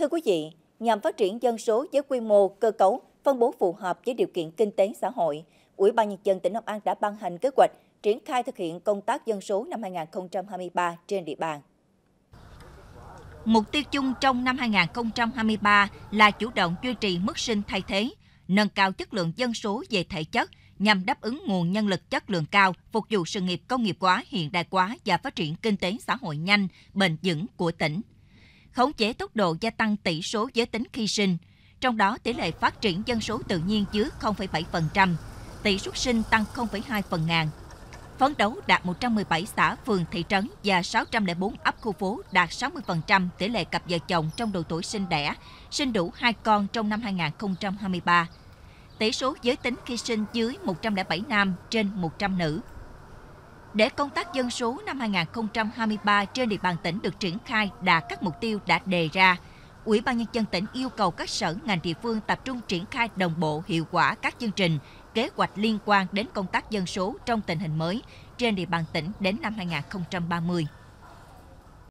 Thưa quý vị, nhằm phát triển dân số với quy mô, cơ cấu, phân bố phù hợp với điều kiện kinh tế xã hội, Ủy ban Nhân dân tỉnh Long An đã ban hành kế hoạch triển khai thực hiện công tác dân số năm 2023 trên địa bàn. Mục tiêu chung trong năm 2023 là chủ động duy trì mức sinh thay thế, nâng cao chất lượng dân số về thể chất nhằm đáp ứng nguồn nhân lực chất lượng cao, phục vụ sự nghiệp công nghiệp hóa, hiện đại hóa và phát triển kinh tế xã hội nhanh, bền vững của tỉnh khống chế tốc độ gia tăng tỷ số giới tính khi sinh, trong đó tỷ lệ phát triển dân số tự nhiên dưới 0,7%, tỷ suất sinh tăng 0,2 phần ngàn. Phấn đấu đạt 117 xã, phường, thị trấn và 604 ấp khu phố đạt 60% tỷ lệ cặp vợ chồng trong độ tuổi sinh đẻ, sinh đủ hai con trong năm 2023. Tỷ số giới tính khi sinh dưới 107 nam trên 100 nữ để công tác dân số năm 2023 trên địa bàn tỉnh được triển khai đạt các mục tiêu đã đề ra, Ủy ban Nhân dân tỉnh yêu cầu các sở ngành địa phương tập trung triển khai đồng bộ hiệu quả các chương trình, kế hoạch liên quan đến công tác dân số trong tình hình mới trên địa bàn tỉnh đến năm 2030.